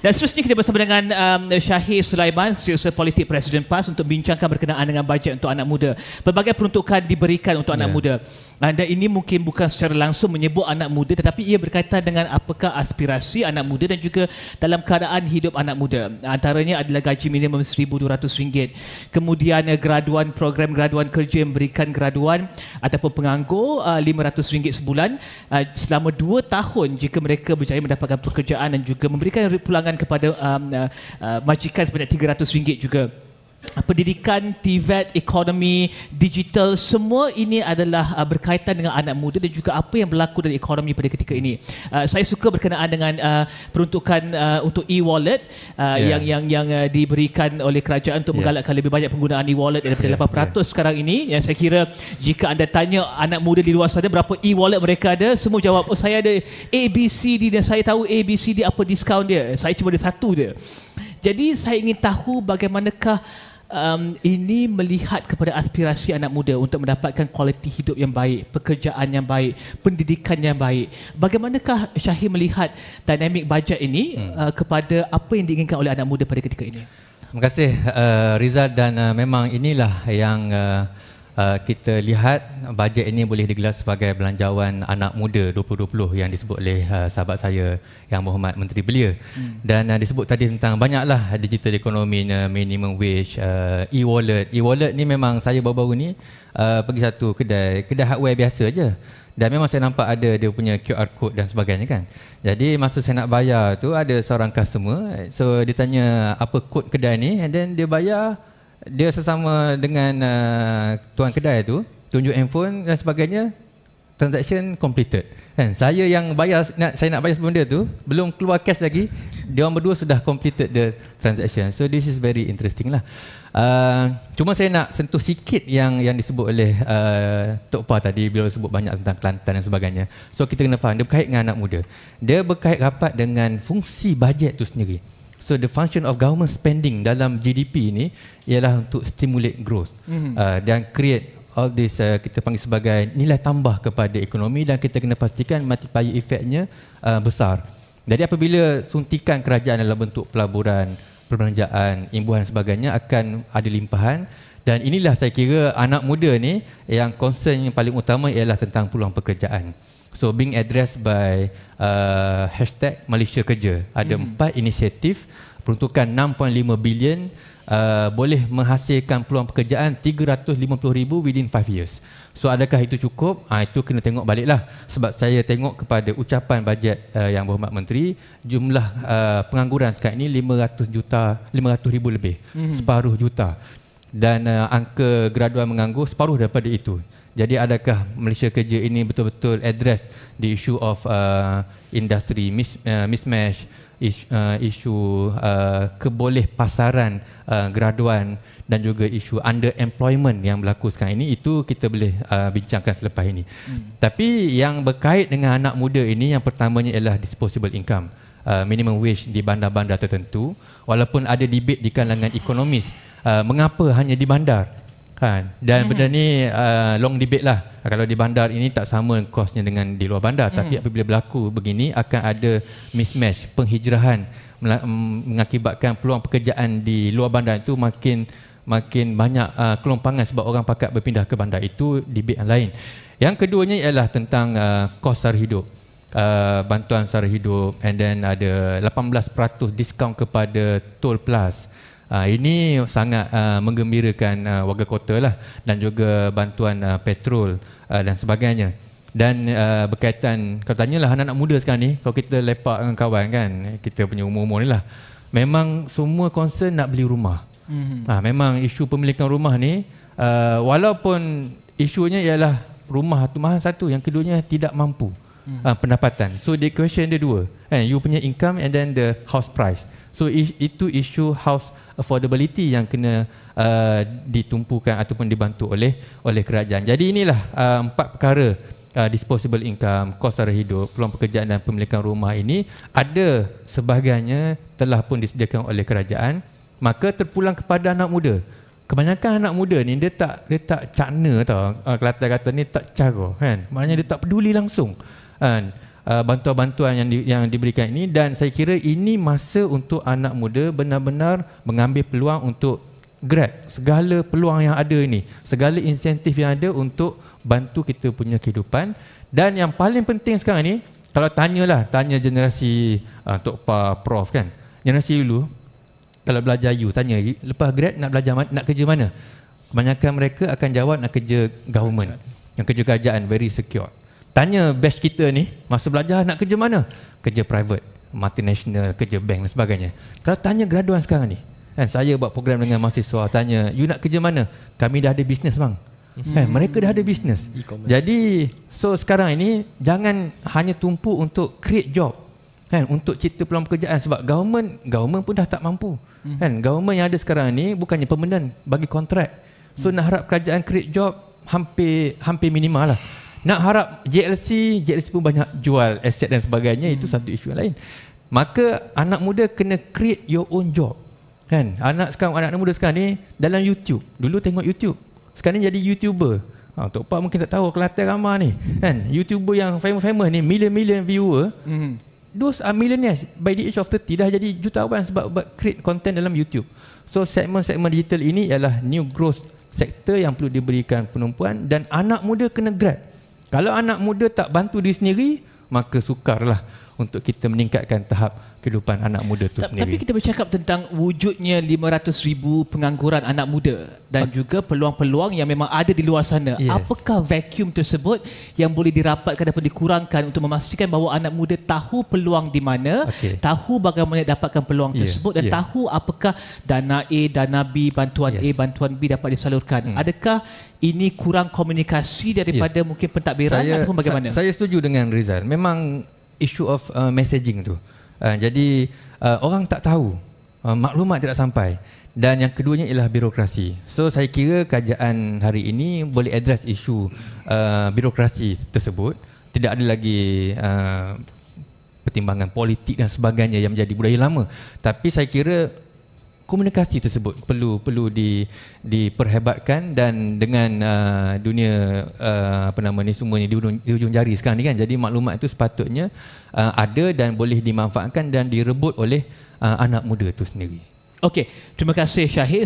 Dan seterusnya kita bersama dengan um, Syahir Sulaiman, Setiausaha Politik Presiden PAS untuk bincangkan berkenaan dengan bajet untuk anak muda. Pelbagai peruntukan diberikan untuk yeah. anak ya. muda. Dan ini mungkin bukan secara langsung menyebut anak muda tetapi ia berkaitan dengan apakah aspirasi anak muda dan juga dalam keadaan hidup anak muda. Antaranya adalah gaji minimum RM1,200. Kemudian eh, graduan program graduan kerja yang memberikan graduan ataupun penganggur eh, RM500 sebulan eh, selama dua tahun jika mereka berjaya mendapatkan pekerjaan dan juga memberikan memberikan pulangan kepada um, uh, uh, majikan sebanyak RM300 juga pendidikan, TVET, ekonomi, digital, semua ini adalah uh, berkaitan dengan anak muda dan juga apa yang berlaku dari ekonomi pada ketika ini. Uh, saya suka berkenaan dengan uh, peruntukan uh, untuk e-wallet uh, yeah. yang yang yang uh, diberikan oleh kerajaan untuk yes. menggalakkan lebih banyak penggunaan e-wallet daripada yeah. 8% yeah. sekarang ini. Yang saya kira jika anda tanya anak muda di luar sana berapa e-wallet mereka ada, semua jawab oh saya ada ABCD dan saya tahu ABCD apa diskaun dia. Saya cuma ada satu dia. Jadi saya ingin tahu bagaimanakah um, ini melihat kepada aspirasi anak muda untuk mendapatkan kualiti hidup yang baik, pekerjaan yang baik, pendidikan yang baik. Bagaimanakah Syahir melihat dinamik bajet ini hmm. uh, kepada apa yang diinginkan oleh anak muda pada ketika ini? Terima kasih uh, Rizal dan uh, memang inilah yang uh, Uh, kita lihat bajet ini boleh digelar sebagai belanjawan anak muda 2020 yang disebut oleh uh, sahabat saya yang Muhammad Menteri Belia hmm. dan uh, disebut tadi tentang banyaklah digital economy uh, minimum wage uh, e-wallet e-wallet ni memang saya baru-baru ni uh, pergi satu kedai kedai hardware biasa aja dan memang saya nampak ada dia punya QR code dan sebagainya kan jadi masa saya nak bayar tu ada seorang customer so dia tanya apa kod kedai ni and then dia bayar dia sesama dengan uh, tuan kedai tu tunjuk handphone dan sebagainya transaction completed kan saya yang bayar nak saya nak bayar sebelum dia tu belum keluar cash lagi dia orang berdua sudah completed the transaction so this is very interesting lah uh, cuma saya nak sentuh sikit yang yang disebut oleh uh, Tok Pa tadi beliau sebut banyak tentang Kelantan dan sebagainya so kita kena faham dia berkait dengan anak muda dia berkait rapat dengan fungsi bajet tu sendiri So the function of government spending dalam GDP ini ialah untuk stimulate growth mm-hmm. uh, dan create all this uh, kita panggil sebagai nilai tambah kepada ekonomi dan kita kena pastikan multiplier effectnya uh, besar. Jadi apabila suntikan kerajaan dalam bentuk pelaburan, perbelanjaan, imbuhan sebagainya akan ada limpahan dan inilah saya kira anak muda ni yang concern yang paling utama ialah tentang peluang pekerjaan. So being addressed by uh, hashtag Malaysia Kerja. Ada hmm. empat inisiatif peruntukan 6.5 bilion uh, boleh menghasilkan peluang pekerjaan 350 ribu within 5 years. So adakah itu cukup? Ha, itu kena tengok baliklah. Sebab saya tengok kepada ucapan bajet uh, yang berhormat menteri, jumlah uh, pengangguran sekarang ini 500 juta, 500,000 lebih. Hmm. Separuh juta dan uh, angka graduan menganggur separuh daripada itu. Jadi adakah Malaysia Kerja ini betul-betul address the issue of uh, industry mis- uh, mismatch isu, uh, isu uh, keboleh pasaran uh, graduan dan juga isu underemployment yang berlaku sekarang ini itu kita boleh uh, bincangkan selepas ini. Hmm. Tapi yang berkait dengan anak muda ini yang pertamanya ialah disposable income, uh, minimum wage di bandar-bandar tertentu walaupun ada debate di kalangan ekonomis Uh, mengapa hanya di bandar ha, dan mm-hmm. benda ni uh, long debate lah kalau di bandar ini tak sama kosnya dengan di luar bandar mm-hmm. tapi apabila berlaku begini akan ada mismatch penghijrahan mm, mengakibatkan peluang pekerjaan di luar bandar itu makin makin banyak uh, kelompangan sebab orang pakat berpindah ke bandar itu debate yang lain yang keduanya ialah tentang uh, kos sara hidup Uh, bantuan sara hidup and then ada 18% diskaun kepada toll plus Uh, ini sangat uh, menggembirakan uh, warga kota lah dan juga bantuan uh, petrol uh, dan sebagainya. Dan uh, berkaitan, kalau lah anak-anak muda sekarang ni, kalau kita lepak dengan kawan kan, kita punya umur-umur ni lah, memang semua concern nak beli rumah. Mm-hmm. Ha, memang isu pemilikan rumah ni, uh, walaupun isunya ialah rumah tu mahal satu, yang keduanya tidak mampu hmm. uh, pendapatan. So the question dia dua. Kan you punya income and then the house price. So is, itu isu house affordability yang kena uh, ditumpukan ataupun dibantu oleh oleh kerajaan. Jadi inilah uh, empat perkara uh, disposable income, kos sara hidup, peluang pekerjaan dan pemilikan rumah ini ada sebahagiannya telah pun disediakan oleh kerajaan. Maka terpulang kepada anak muda. Kebanyakan anak muda ni dia tak dia tak cakna tau. Uh, kata ni tak cara kan. Maknanya dia tak peduli langsung kan eh, bantuan-bantuan yang di, yang diberikan ini dan saya kira ini masa untuk anak muda benar-benar mengambil peluang untuk grab segala peluang yang ada ini segala insentif yang ada untuk bantu kita punya kehidupan dan yang paling penting sekarang ni kalau tanyalah tanya generasi uh, Tok Pa Prof kan generasi dulu kalau belajar you tanya lepas grad nak belajar nak kerja mana kebanyakan mereka akan jawab nak kerja government yang kerja kerajaan very secure Tanya batch kita ni Masa belajar nak kerja mana? Kerja private Multinational Kerja bank dan sebagainya Kalau tanya graduan sekarang ni kan, Saya buat program dengan mahasiswa Tanya You nak kerja mana? Kami dah ada bisnes bang hmm. kan, Mereka dah ada bisnes e Jadi So sekarang ini Jangan hanya tumpu untuk create job kan untuk cipta peluang pekerjaan sebab government government pun dah tak mampu hmm. kan government yang ada sekarang ni bukannya permanent bagi kontrak so hmm. nak harap kerajaan create job hampir hampir minimal lah nak harap JLC JLC pun banyak jual aset dan sebagainya hmm. itu satu isu yang lain maka anak muda kena create your own job kan anak sekarang anak muda sekarang ni dalam YouTube dulu tengok YouTube sekarang ni jadi YouTuber ha, Tok Pak mungkin tak tahu Kelantan ramah ni kan YouTuber yang famous-famous ni million-million viewer hmm. those are millionaires by the age of 30 dah jadi jutawan sebab, sebab create content dalam YouTube so segmen-segmen digital ini ialah new growth sektor yang perlu diberikan penumpuan dan anak muda kena grab kalau anak muda tak bantu diri sendiri, maka sukarlah untuk kita meningkatkan tahap kehidupan anak muda tu sendiri. Tapi kita bercakap tentang wujudnya 500 ribu pengangguran anak muda dan juga peluang-peluang yang memang ada di luar sana. Yes. Apakah vacuum tersebut yang boleh dirapatkan ataupun dikurangkan untuk memastikan bahawa anak muda tahu peluang di mana, okay. tahu bagaimana dapatkan peluang yeah. tersebut dan yeah. tahu apakah dana A, dana B, bantuan yes. A, bantuan B dapat disalurkan. Hmm. Adakah ini kurang komunikasi daripada yeah. mungkin pentadbiran saya, ataupun bagaimana? saya setuju dengan Rizal. Memang issue of uh, messaging tu. Ah, jadi uh, orang tak tahu uh, maklumat tidak sampai dan yang keduanya ialah birokrasi. So saya kira kajian hari ini boleh address isu uh, birokrasi tersebut. Tidak ada lagi uh, pertimbangan politik dan sebagainya yang menjadi budaya lama. Tapi saya kira komunikasi tersebut perlu perlu di diperhebatkan dan dengan uh, dunia uh, apa nama ni semuanya di ujung, di ujung jari sekarang ni kan jadi maklumat itu sepatutnya uh, ada dan boleh dimanfaatkan dan direbut oleh uh, anak muda itu sendiri. Okey, terima kasih Syahid